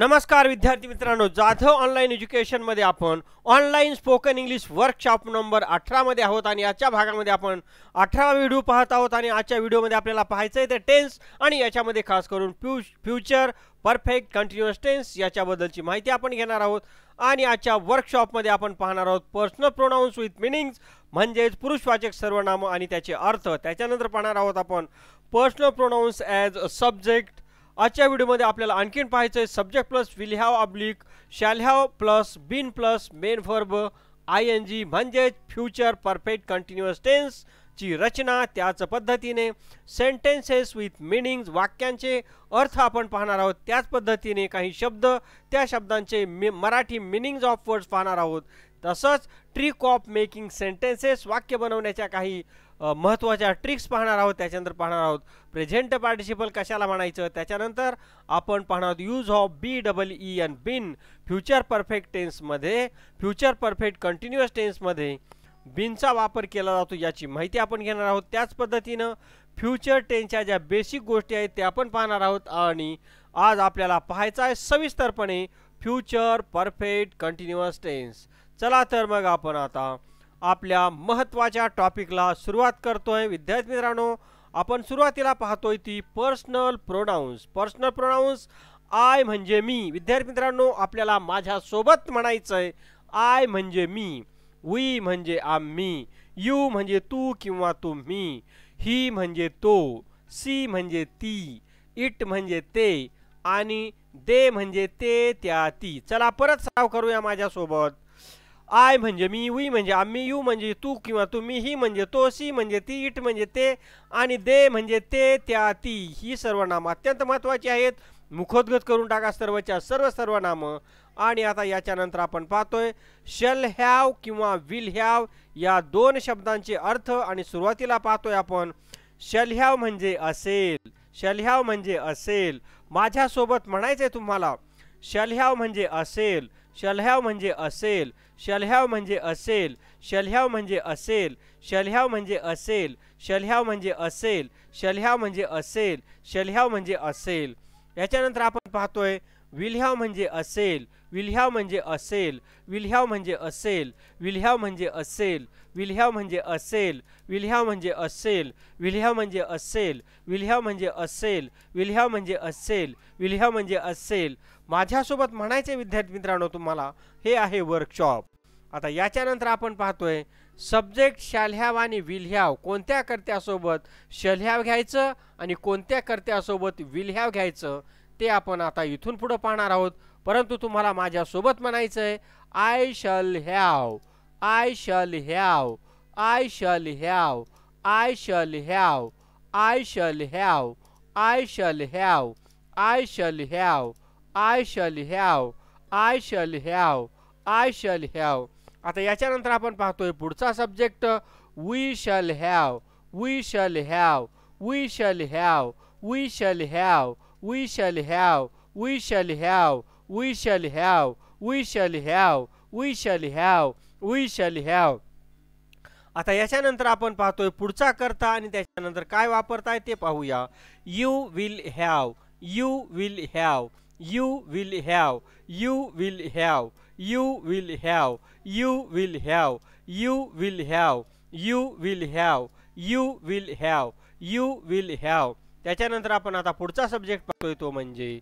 नमस्कार विद्यार्थी मित्रांनो जाधव ऑनलाईन एज्युकेशनमध्ये आपण online spoken English workshop number अठरामध्ये आहोत आणि आजच्या भागामध्ये आपण अठरावा व्हिडिओ पाहत आहोत आणि आजच्या व्हिडिओमध्ये आपल्याला पाहायचं आहे ते टेन्स आणि याच्यामध्ये खास करून फ्यु फ्युचर परफेक्ट कंटिन्युअस टेन्स याच्याबद्दलची माहिती आपण घेणार आहोत आणि आजच्या वर्कशॉपमध्ये आपण पाहणार आहोत पर्सनल प्रोनाऊन्स विथ मिनिंग्स म्हणजेच पुरुषवाचक सर्वनाम आणि त्याचे अर्थ त्याच्यानंतर पाहणार आहोत आपण personal pronouns as a subject आजच्या व्हिडिओमध्ये आपल्याला आणखीन पाहायचं आहे सब्जेक्ट प्लस विल हॅव अब्लिक shall have plus been plus main verb I N G म्हणजेच फ्युचर परफेक्ट कंटिन्युअस टेन्स ची रचना त्याच पद्धतीने सेंटेन्सेस विथ मिनिंग्ज वाक्यांचे अर्थ आपण पाहणार आहोत त्याच पद्धतीने काही शब्द त्या शब्दांचे मि मराठी मिनिंग्ज ऑफ वर्ड्स पाहणार आहोत तसंच ट्रिक ऑफ मेकिंग सेंटेन्सेस वाक्य बनवण्याच्या काही महत्त्वाच्या ट्रिक्स पाहणार आहोत त्याच्यानंतर पाहणार आहोत प्रेझेंट पार्टिसिपल कशाला म्हणायचं त्याच्यानंतर आपण पाहणार use of B double E N been future perfect टेन्समध्ये फ्युचर परफेक्ट कंटिन्युअस टेन्समध्ये बिनचा वापर केला जातो याची माहिती आपण घेणार आहोत त्याच पद्धतीनं फ्युचर टेन्सच्या ज्या बेसिक गोष्टी आहेत त्या आपण पाहणार आहोत आणि आज आपल्याला पाहायचं आहे सविस्तरपणे फ्युचर परफेक्ट कंटिन्युअस टेन्स चला तर मग आपण आता आपल्या महत्त्वाच्या टॉपिकला सुरुवात करतोय विद्यार्थी मित्रांनो आपण सुरुवातीला पाहतोय ती personal pronouns personal pronouns I म्हणजे मी विद्यार्थी मित्रांनो आपल्याला माझ्यासोबत म्हणायचं आहे आय म्हणजे मी वी म्हणजे आम्ही यू म्हणजे तू किंवा तुम्ही ही म्हणजे तो सी म्हणजे ती इट म्हणजे ते आणि दे म्हणजे ते त्या ती चला परत सराव करूया माझ्यासोबत आय म्हणजे मी वी म्हणजे आम्ही यू म्हणजे तू किंवा तुम्ही ही म्हणजे तो सी म्हणजे ती इट म्हणजे ते आणि दे म्हणजे ते त्या ती ही सर्वनामं अत्यंत महत्त्वाची आहेत मुखोद्गत करून टाका सर्वच्या सर्व नामं आणि आता याच्यानंतर आपण पाहतोय शल हॅव किंवा विल हॅव या दोन शब्दांचे अर्थ आणि सुरुवातीला पाहतोय आपण शलह्याव म्हणजे असेल हॅव म्हणजे असेल माझ्यासोबत म्हणायचं आहे तुम्हाला शलह्याव म्हणजे असेल शल्ह्याव म्हणजे असेल शल्ह्याव म्हणजे असेल शल्ह्याव म्हणजे असेल शल्ह्याव म्हणजे असेल शल्ह्याव म्हणजे असेल शल्ह्याव म्हणजे असेल शल्ह्याव म्हणजे असेल याच्यानंतर आपण पाहतोय विल्ह्याव म्हणजे असेल विल्ह्याव म्हणजे असेल विल्ह्याव म्हणजे असेल विल्ह्याव म्हणजे असेल विल्ह्याव म्हणजे असेल विल्ह्याव म्हणजे असेल विल्ह्याव म्हणजे असेल विल्ह्याव म्हणजे असेल विल्ह्याव म्हणजे असेल विल्ह्याव म्हणजे असेल माझ्यासोबत म्हणायचे विद्यार्थी मित्रांनो तुम्हाला हे आहे वर्कशॉप आता याच्यानंतर आपण पाहतोय सब्जेक्ट शाल्ह्याव आणि विल्ह्याव कोणत्या कर्त्यासोबत शल्ह्याव घ्यायचं आणि कोणत्या कर्त्यासोबत विल्ह्याव घ्यायचं ते आपण आता इथून पुढं पाहणार आहोत परंतु तुम्हाला माझ्यासोबत म्हणायचं आहे I shall have I shall have I shall have I shall have I shall have I shall have I shall have I shall have I shall have I shall have आता याच्यानंतर आपण पाहतोय पुढचा subject we shall have we shall have we shall have we shall have we shall have, we shall have, we shall have, we shall have, we shall have, we shall have. आता याच्यानंतर आपण पाहतोय पुढचा करता आणि त्याच्यानंतर काय वापरताय ते पाहूया you will have you will have you will have you will have you will have you will have you will have you will have you will have you will have त्याच्यानंतर आपण आता पुढचा सब्जेक्ट पाहतोय तो म्हणजे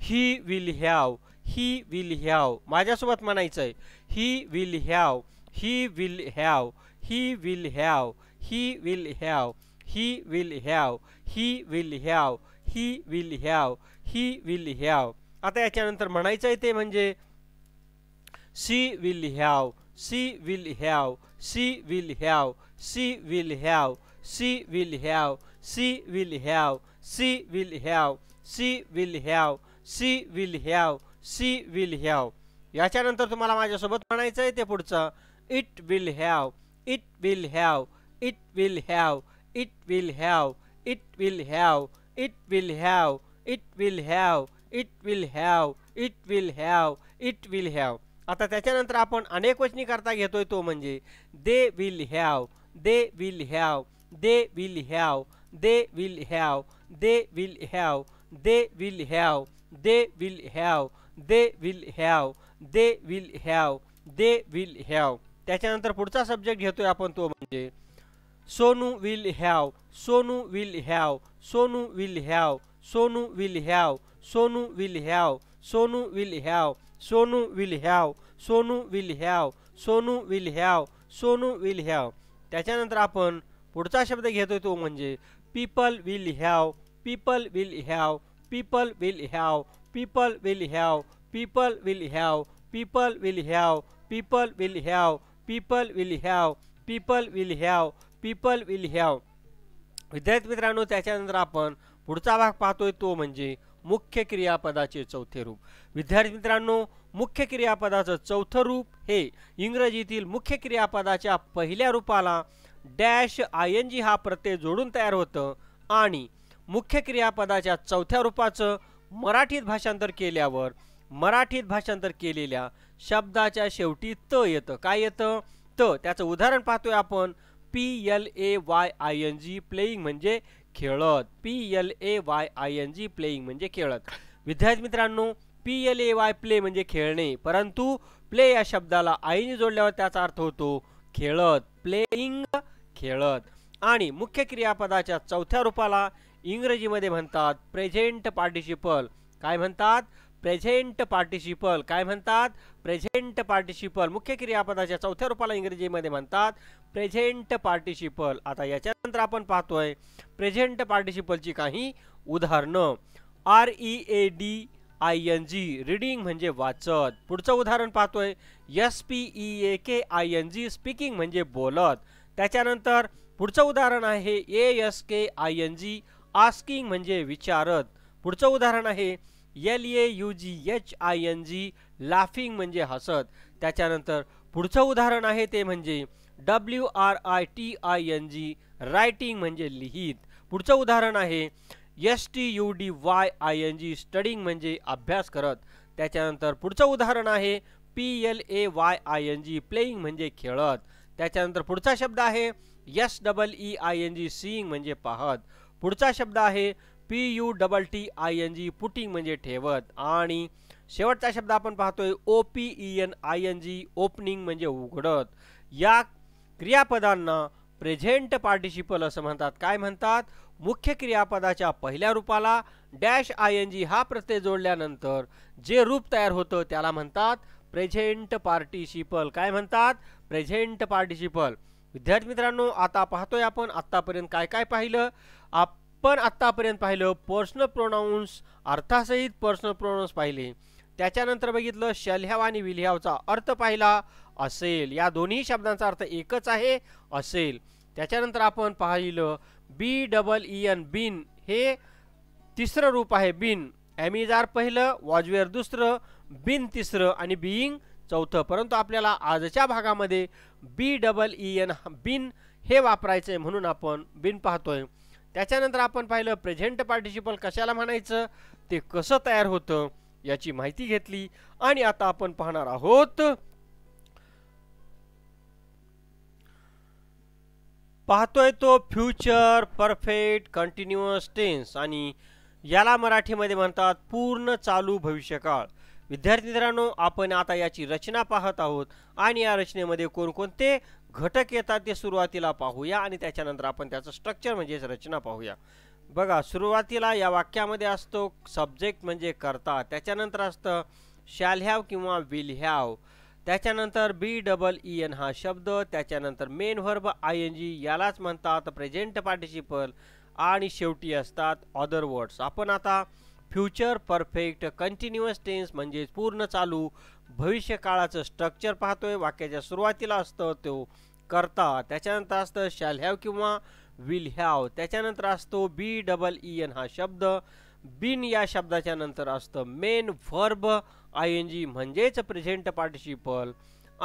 he will have he will have माझ्यासोबत म्हणायचं आहे he will have he will have he will have he will have he will have he will have he will have he will have आता याच्यानंतर म्हणायचं आहे ते म्हणजे she will have she will have she will have she will have she will have she will have she will have she will have she will have she will have याच्यानंतर तुम्हाला माझ्यासोबत म्हणायचं आहे ते पुढचं it will have it will have it will have it will have it will have it will have it will have it will have it will have it will have आता त्याच्यानंतर आपण अनेक वचनी करता घेतोय तो म्हणजे they will have they will have they will have they will have they will have they will have they will have they will have they will have they will have त्याच्यानंतर पुढचा सब्जेक्ट घेतोय आपण तो म्हणजे Sonu will have Sonu will have Sonu will have Sonu will have Sonu will have Sonu will have Sonu will have Sonu will have Sonu will have Sonu will have त्याच्यानंतर आपण पुढचा शब्द घेतोय तो म्हणजे people will have people will have people will have people will have people will have people will have people will have people will have people will have people will have विद्यार्थी मित्रांनो त्याच्यानंतर आपण पुढचा भाग पाहतोय तो म्हणजे मुख्य क्रियापदाचे चौथे रूप विद्यार्थी मित्रांनो मुख्य क्रियापदाचं चौथं रूप हे इंग्रजीतील मुख्य क्रियापदाच्या पहिल्या रूपाला डॅश आय एन जी हा प्रत्यय जोडून तयार होतं आणि मुख्य क्रियापदाच्या चौथ्या रूपाचं मराठीत भाषांतर केल्यावर मराठीत भाषांतर केलेल्या शब्दाच्या शेवटी त येतं काय येतं त त्याचं उदाहरण पाहतोय आपण P L A Y I N G playing म्हणजे खेळत P L A Y I N G playing म्हणजे खेळत विद्यार्थी मित्रांनो P L A Y play म्हणजे खेळणे परंतु प्ले या शब्दाला आईने जोडल्यावर त्याचा अर्थ होतो खेळत प्लेईंग खेळत आणि मुख्य क्रियापदाच्या चौथ्या रूपाला इंग्रजीमध्ये म्हणतात प्रेझेंट पार्टिसिपल काय म्हणतात प्रेझेंट पार्टिसिपल काय म्हणतात प्रेझेंट पार्टिसिपल मुख्य क्रियापदाच्या चौथ्या रूपाला इंग्रजीमध्ये म्हणतात प्रेझेंट पार्टिसिपल आता याच्यानंतर आपण पाहतोय प्रेझेंट पार्टिसिपलची काही उदाहरणं R E A D I N G reading म्हणजे वाचत पुढचं उदाहरण पाहतोय S P E A K I N G speaking म्हणजे बोलत त्याच्यानंतर पुढचं उदाहरण आहे A S K I N G asking म्हणजे विचारत पुढचं उदाहरण आहे L A U G H I N G laughing म्हणजे हसत त्याच्यानंतर पुढचं उदाहरण आहे ते म्हणजे W R I T I N G writing म्हणजे लिहित पुढचं उदाहरण आहे S T U D Y I N G studying म्हणजे अभ्यास करत त्याच्यानंतर पुढचं उदाहरण आहे P L A Y I N G playing म्हणजे खेळत त्याच्यानंतर पुढचा शब्द आहे S double E I N G seeing म्हणजे पाहत पुढचा शब्द आहे P U double T I N G putting म्हणजे ठेवत आणि शेवटचा शब्द आपण पाहतोय O P E N I N G opening म्हणजे उघडत या क्रियापदांना प्रेझेंट पार्टिसिपल असं म्हणतात काय म्हणतात मुख्य क्रियापदाच्या पहिल्या रूपाला डॅश आय एन जी हा प्रत्यय जोडल्यानंतर जे रूप तयार होतं त्याला म्हणतात प्रेझेंट पार्टिसिपल काय म्हणतात प्रेझेंट पार्टिसिपल विद्यार्थी मित्रांनो आता पाहतोय आपण आत्तापर्यंत काय काय पाहिलं आपण आत्तापर्यंत पाहिलं पर्सनल प्रोनाऊन्स अर्थासहित पर्सनल प्रोनाऊन्स पाहिले त्याच्यानंतर बघितलं शल्ह्याव आणि विल्ह्यावचा अर्थ पाहिला असेल या दोन्ही शब्दांचा अर्थ एकच आहे असेल त्याच्यानंतर आपण पाहिलं B double E N been हे तिसरं रूप आहे बिन ॲमिजार e पहिलं वॉजवेअर दुसरं बिन तिसरं आणि बिईंग चौथं परंतु आपल्याला आजच्या भागामध्ये B double E N been हे वापरायचं आहे म्हणून आपण बिन पाहतोय त्याच्यानंतर आपण पाहिलं प्रेझेंट पार्टिसिपल कशाला म्हणायचं ते कसं तयार होतं याची माहिती घेतली आणि आता आपण पाहणार आहोत पाहतोय तो फ्युचर परफेक्ट कंटिन्युअस टेन्स आणि याला मराठीमध्ये म्हणतात पूर्ण चालू भविष्यकाळ विद्यार्थी मित्रांनो आपण आता याची रचना पाहत आहोत आणि या रचनेमध्ये कोणकोणते घटक येतात ते सुरुवातीला पाहूया आणि त्याच्यानंतर आपण त्याचं स्ट्रक्चर म्हणजेच रचना पाहूया बघा सुरुवातीला या वाक्यामध्ये असतो सब्जेक्ट म्हणजे करता त्याच्यानंतर असतं शॅल हॅव किंवा विल हॅव त्याच्यानंतर बी डबल ई एन हा शब्द त्याच्यानंतर main verb I N G यालाच म्हणतात प्रेझेंट पार्टिसिपल आणि शेवटी असतात ऑदर वर्ड्स आपण आता फ्युचर परफेक्ट कंटिन्युअस टेन्स म्हणजेच पूर्ण चालू भविष्यकाळाचं स्ट्रक्चर पाहतोय वाक्याच्या सुरुवातीला असतं तो करता त्याच्यानंतर असतं शॅल हॅव किंवा विल हॅव त्याच्यानंतर असतो बी डबल ई एन हा शब्द बिन या शब्दाच्या नंतर असतं main verb I N G म्हणजेच प्रेझेंट पार्टिसिपल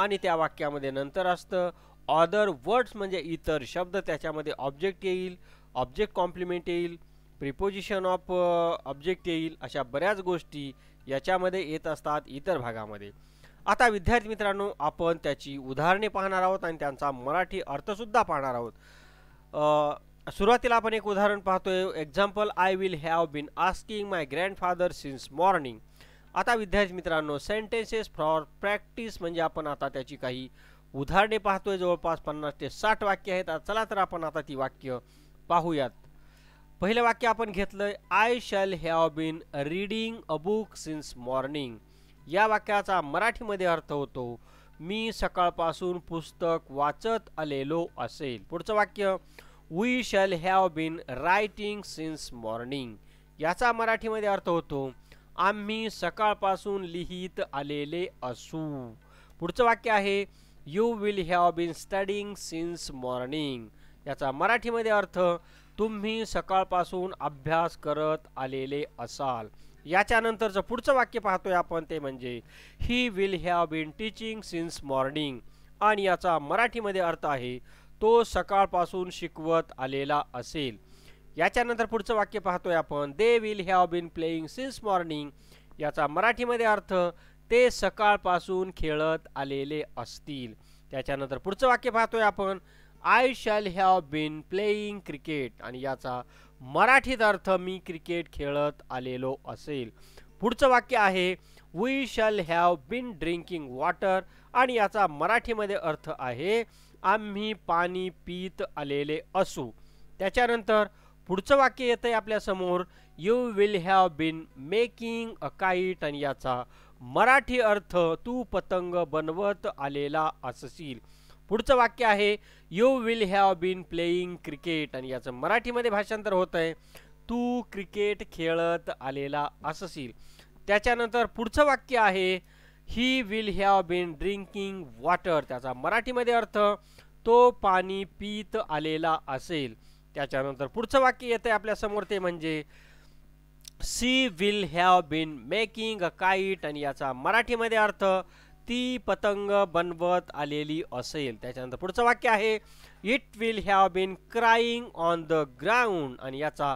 आणि त्या वाक्यामध्ये नंतर असतं ऑदर वर्ड्स म्हणजे इतर शब्द त्याच्यामध्ये ऑब्जेक्ट येईल ऑब्जेक्ट कॉम्प्लिमेंट येईल प्रिपोजिशन ऑफ ऑब्जेक्ट येईल अशा बऱ्याच गोष्टी याच्यामध्ये येत असतात इतर भागामध्ये आता विद्यार्थी मित्रांनो आपण त्याची उदाहरणे पाहणार आहोत आणि त्यांचा मराठी अर्थसुद्धा पाहणार आहोत सुरुवातीला आपण एक उदाहरण पाहतोय example I will have been asking my grandfather since morning आता विद्यार्थी मित्रांनो सेंटेन्सेस फॉर प्रॅक्टिस म्हणजे आपण आता त्याची काही उदाहरणे पाहतोय जवळपास पन्नास ते साठ वाक्य आहेत चला तर आपण आता ती वाक्य पाहूयात पहिलं वाक्य आपण घेतलं I shall have been reading a book since morning या वाक्याचा मराठीमध्ये अर्थ होतो मी सकाळपासून पुस्तक वाचत आलेलो असेल पुढचं वाक्य we shall have been writing since morning याचा मराठीमध्ये अर्थ होतो आम्ही सकाळपासून लिहित आलेले असू पुढचं वाक्य आहे you will have been studying since morning याचा मराठीमध्ये अर्थ तुम्ही सकाळपासून अभ्यास करत आलेले असाल याच्यानंतरचं पुढचं वाक्य पाहतोय आपण ते म्हणजे he will have been teaching since morning आणि याचा मराठीमध्ये अर्थ आहे तो सकाळपासून शिकवत आलेला असेल याच्यानंतर पुढचं वाक्य पाहतोय आपण they will have been playing since morning याचा मराठीमध्ये अर्थ ते सकाळपासून खेळत आलेले असतील त्याच्यानंतर पुढचं वाक्य पाहतोय आपण I shall have been playing cricket आणि याचा मराठीत अर्थ मी क्रिकेट खेळत आलेलो असेल पुढचं वाक्य आहे we shall have been drinking water आणि याचा मराठीमध्ये अर्थ आहे आम्ही पाणी पीत आलेले असू त्याच्यानंतर पुढचं वाक्य येतं आहे आपल्यासमोर you will have been making a kite आणि याचा मराठी अर्थ तू पतंग बनवत आलेला असशील पुढचं वाक्य आहे you will have been playing cricket आणि याचं मराठीमध्ये भाषांतर होत आहे तू क्रिकेट खेळत आलेला असशील त्याच्यानंतर पुढचं वाक्य आहे he will have been drinking water त्याचा मराठीमध्ये अर्थ तो पाणी पीत आलेला असेल त्याच्यानंतर पुढचं वाक्य येतं आहे आपल्यासमोर ते म्हणजे she will have been making a kite आणि याचा मराठीमध्ये अर्थ ती पतंग बनवत आलेली असेल त्याच्यानंतर पुढचं वाक्य आहे it will have been crying on the ground आणि याचा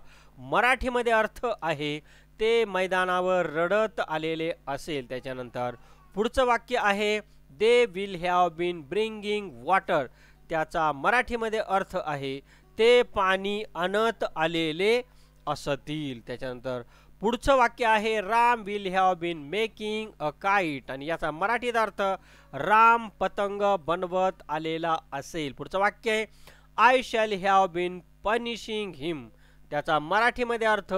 मराठीमध्ये अर्थ आहे ते मैदानावर रडत आलेले असेल त्याच्यानंतर पुढचं वाक्य आहे they will have been bringing water त्याचा मराठीमध्ये अर्थ आहे ते पाणी आणत आलेले असतील त्याच्यानंतर पुढचं वाक्य आहे Ram will have been making a kite आणि याचा मराठीत अर्थ राम पतंग बनवत आलेला असेल पुढचं वाक्य आहे I shall have been punishing him त्याचा मराठीमध्ये अर्थ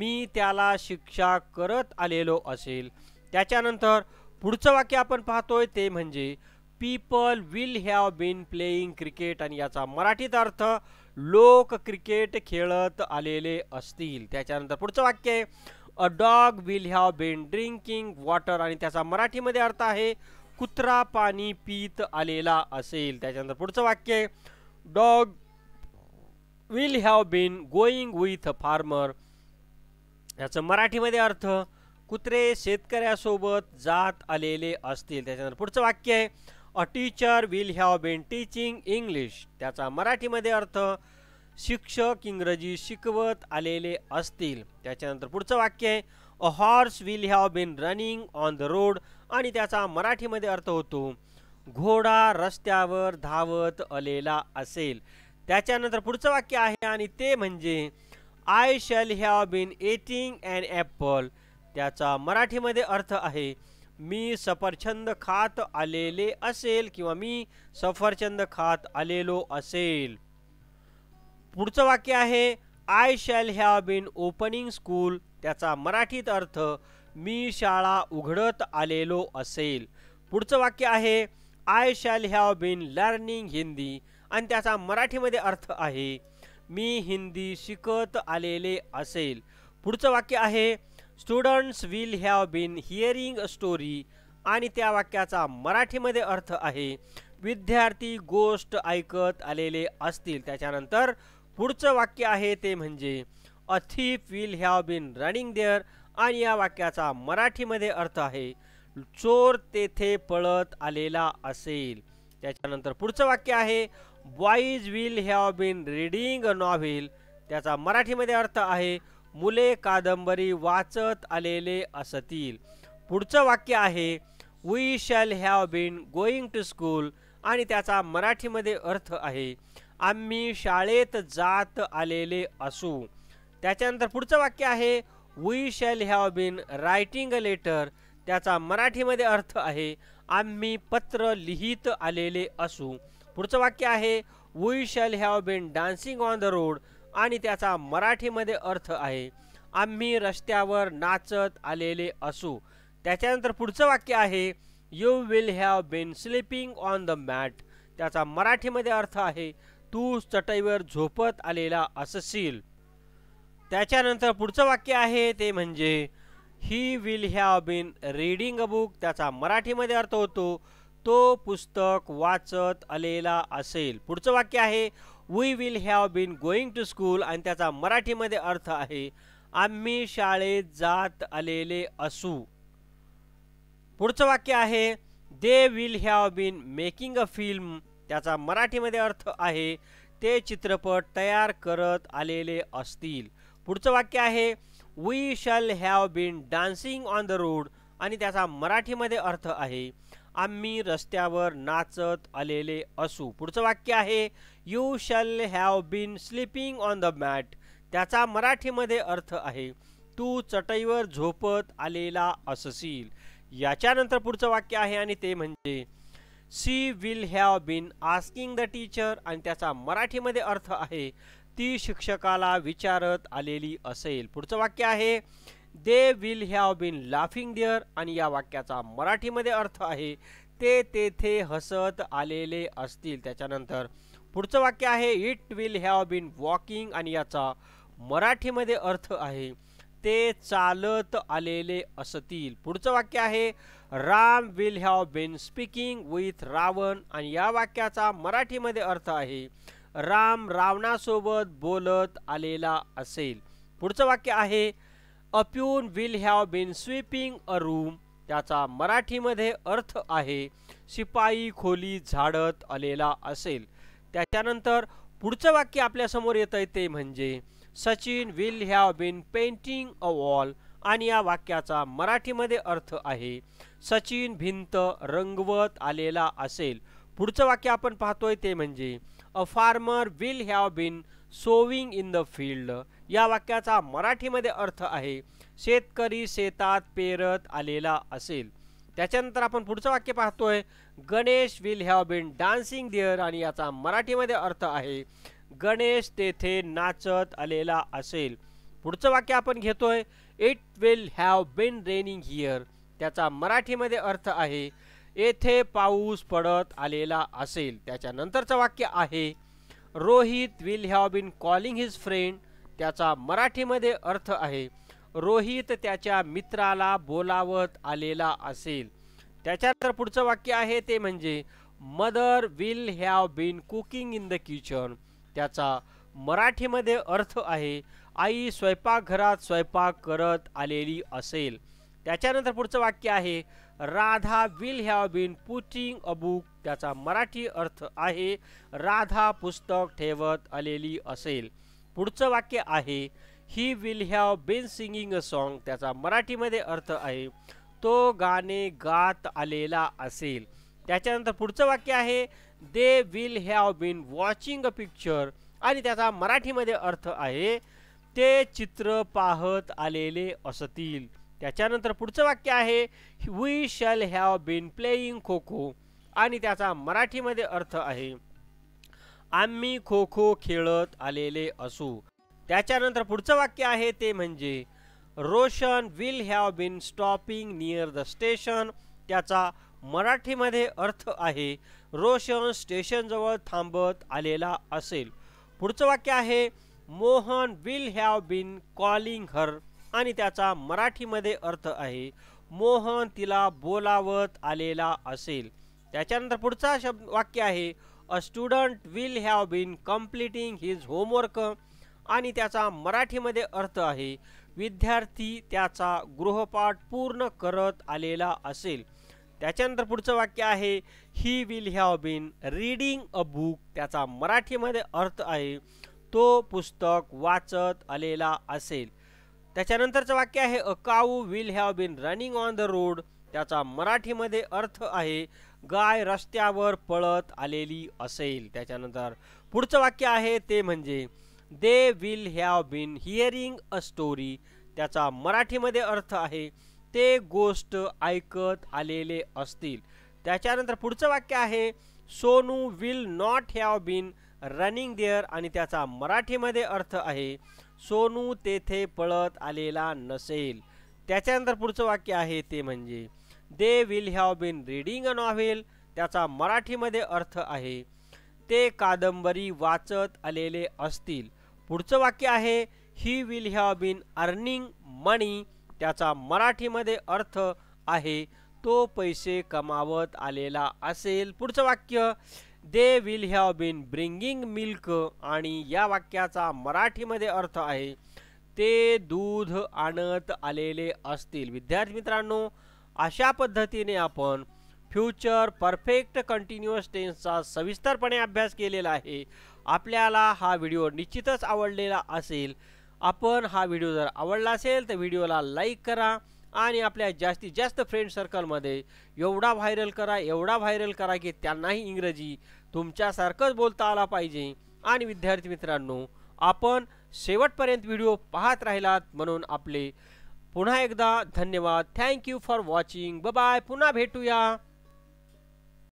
मी त्याला शिक्षा करत आलेलो असेल त्याच्यानंतर पुढचं वाक्य आपण पाहतोय ते म्हणजे people will have been playing cricket आणि याचा मराठीत अर्थ लोक क्रिकेट खेळत आलेले असतील त्याच्यानंतर पुढचं वाक्य आहे a dog will have been drinking water आणि त्याचा मराठीमध्ये अर्थ आहे कुत्रा पाणी पीत आलेला असेल त्याच्यानंतर पुढचं वाक्य आहे dog will have been going with farmer याचं मराठीमध्ये अर्थ कुत्रे शेतकऱ्यासोबत जात आलेले असतील त्याच्यानंतर पुढचं वाक्य आहे a teacher will have been teaching English त्याचा मराठीमध्ये अर्थ शिक्षक इंग्रजी शिकवत आलेले असतील त्याच्यानंतर पुढचं वाक्य आहे a horse will have been running on the road आणि त्याचा मराठीमध्ये अर्थ होतो घोडा रस्त्यावर धावत आलेला असेल त्याच्यानंतर पुढचं वाक्य आहे आणि ते म्हणजे I shall have been eating and apple त्याचा मराठीमध्ये अर्थ आहे मी सफरचंद खात आलेले असेल किंवा मी सफरचंद खात आलेलो असेल पुढचं वाक्य आहे I shall have been opening school त्याचा मराठीत अर्थ मी शाळा उघडत आलेलो असेल पुढचं वाक्य आहे I shall have been learning Hindi आणि त्याचा मराठीमध्ये अर्थ आहे मी हिंदी शिकत आलेले असेल पुढचं वाक्य आहे students will have been hearing a story आणि त्या वाक्याचा मराठीमध्ये अर्थ आहे विद्यार्थी गोष्ट ऐकत आलेले असतील त्याच्यानंतर पुढचं वाक्य आहे ते म्हणजे a will have been running there आणि या वाक्याचा मराठीमध्ये अर्थ आहे चोर तेथे पळत आलेला असेल त्याच्यानंतर पुढचं वाक्य आहे boys will have been reading a novel त्याचा मराठीमध्ये अर्थ आहे मुले कादंबरी वाचत आलेले असतील पुढचं वाक्य आहे we shall have been going to school आणि त्याचा मराठीमध्ये अर्थ आहे आम्ही शाळेत जात आलेले असू त्याच्यानंतर पुढचं वाक्य आहे we shall have been writing a letter त्याचा मराठीमध्ये अर्थ आहे आम्ही पत्र लिहित आलेले असू पुढचं वाक्य आहे we shall have been dancing on the road आणि त्याचा मराठीमध्ये अर्थ आहे आम्ही रस्त्यावर नाचत आलेले असू त्याच्यानंतर पुढचं वाक्य आहे you will have been sleeping on the mat त्याचा मराठीमध्ये अर्थ आहे तू चटईवर झोपत आलेला असशील त्याच्यानंतर पुढचं वाक्य आहे ते म्हणजे he will have been reading a book त्याचा मराठीमध्ये अर्थ होतो तो पुस्तक वाचत आलेला असेल पुढचं वाक्य आहे we will have been going to school आणि त्याचा मराठीमध्ये अर्थ आहे आम्ही शाळेत जात आलेले असू पुढचं वाक्य आहे they will have been making a film त्याचा मराठीमध्ये अर्थ आहे ते चित्रपट तयार करत आलेले असतील पुढचं वाक्य आहे we shall have been dancing on the road आणि त्याचा मराठीमध्ये अर्थ आहे आम्ही रस्त्यावर नाचत आलेले असू पुढचं वाक्य आहे you shall have been sleeping on the mat त्याचा मराठीमध्ये अर्थ आहे तू चटईवर झोपत आलेला असशील याच्यानंतर पुढचं वाक्य आहे आणि ते म्हणजे she will have been asking the teacher आणि त्याचा मराठीमध्ये अर्थ आहे ती शिक्षकाला विचारत आलेली असेल पुढचं वाक्य आहे they will have been laughing there आणि या वाक्याचा मराठीमध्ये अर्थ आहे ते तेथे हसत आलेले असतील त्याच्यानंतर पुढचं वाक्य आहे it will have been walking आणि याचा मराठीमध्ये अर्थ आहे ते चालत आलेले असतील पुढचं वाक्य आहे Ram will have been speaking with Ravan आणि या वाक्याचा मराठीमध्ये अर्थ आहे राम रावणासोबत बोलत आलेला असेल पुढचं वाक्य आहे a peon will have been sweeping a room त्याचा मराठीमध्ये अर्थ आहे शिपाई खोली झाडत आलेला असेल त्याच्यानंतर पुढचं वाक्य आपल्यासमोर येत आहे ते म्हणजे Sachin will have been painting a wall आणि या वाक्याचा मराठीमध्ये अर्थ आहे सचिन भिंत रंगवत आलेला असेल पुढचं वाक्य आपण पाहतोय ते म्हणजे a farmer will have been sowing in the field या वाक्याचा मराठीमध्ये अर्थ आहे शेतकरी शेतात पेरत आलेला असेल त्याच्यानंतर आपण पुढचं वाक्य पाहतोय Ganesh will have been dancing there आणि याचा मराठीमध्ये अर्थ आहे गणेश तेथे नाचत आलेला असेल पुढचं वाक्य आपण घेतोय it will have been raining here त्याचा मराठीमध्ये अर्थ आहे येथे पाऊस पडत आलेला असेल त्याच्यानंतरचं वाक्य आहे Rohit will have been calling his friend त्याचा मराठीमध्ये अर्थ आहे रोहित त्याच्या मित्राला बोलावत आलेला असेल त्याच्यानंतर पुढचं वाक्य आहे ते म्हणजे mother will have been cooking in the kitchen त्याचा मराठीमध्ये अर्थ आहे आई स्वयंपाकघरात स्वयंपाक करत आलेली असेल त्याच्यानंतर पुढचं वाक्य आहे Radha will have been putting a book त्याचा मराठी अर्थ आहे राधा पुस्तक ठेवत आलेली असेल पुढचं वाक्य आहे he will have been singing a song त्याचा मराठीमध्ये अर्थ आहे तो गाणे गात आलेला असेल त्याच्यानंतर पुढचं वाक्य आहे they will have been watching a picture आणि त्याचा मराठीमध्ये अर्थ आहे ते चित्र पाहत आलेले असतील त्याच्यानंतर पुढचं वाक्य आहे we shall have been playing kho kho आणि त्याचा मराठीमध्ये अर्थ आहे आम्ही खो खो खेळत आलेले असू त्याच्यानंतर पुढचं वाक्य आहे ते म्हणजे Roshan will have been stopping near the station त्याचा मराठीमध्ये अर्थ आहे रोशन स्टेशनजवळ थांबत आलेला असेल पुढचं वाक्य आहे Mohan will have been calling her आणि त्याचा मराठीमध्ये अर्थ आहे मोहन तिला बोलावत आलेला असेल त्याच्यानंतर पुढचा शब्द वाक्य आहे a student will have been completing his homework आणि त्याचा मराठीमध्ये अर्थ आहे विद्यार्थी त्याचा गृहपाठ पूर्ण करत आलेला असेल त्याच्यानंतर पुढचं वाक्य आहे he will have been reading a book त्याचा मराठीमध्ये अर्थ आहे तो पुस्तक वाचत आलेला असेल त्याच्यानंतरचं वाक्य आहे a cow will have been running on the road त्याचा मराठीमध्ये अर्थ आहे गाय रस्त्यावर पळत आलेली असेल त्याच्यानंतर पुढचं वाक्य आहे ते म्हणजे they will have been hearing a story त्याचा मराठीमध्ये अर्थ आहे ते गोष्ट ऐकत आलेले असतील त्याच्यानंतर पुढचं वाक्य आहे Sonu will not have been running there आणि त्याचा मराठीमध्ये अर्थ आहे सोनू तेथे पळत आलेला नसेल त्याच्यानंतर पुढचं वाक्य आहे ते म्हणजे they will have been reading a novel त्याचा मराठीमध्ये अर्थ आहे ते कादंबरी वाचत आलेले असतील पुढचं वाक्य आहे he will have been earning money त्याचा मराठीमध्ये अर्थ आहे तो पैसे कमावत आलेला असेल पुढचं वाक्य they will have been bringing milk आणि या वाक्याचा मराठीमध्ये अर्थ आहे ते दूध आणत आलेले असतील विद्यार्थी मित्रांनो अशा पद्धतीने आपण फ्युचर परफेक्ट कंटिन्युअस टेन्सचा सविस्तरपणे अभ्यास केलेला आहे आपल्याला हा व्हिडिओ निश्चितच आवडलेला असेल आपण हा व्हिडिओ जर आवडला असेल तर व्हिडिओला लाईक करा आणि आपल्या जास्तीत जास्त फ्रेंड सर्कलमध्ये एवढा व्हायरल करा एवढा व्हायरल करा की त्यांनाही इंग्रजी तुमच्यासारखंच बोलता आला पाहिजे आणि विद्यार्थी मित्रांनो आपण शेवटपर्यंत व्हिडिओ पाहत राहिलात म्हणून आपले पुन्हा एकदा धन्यवाद थँक्यू फॉर वॉचिंग ब बाय पुन्हा भेटूया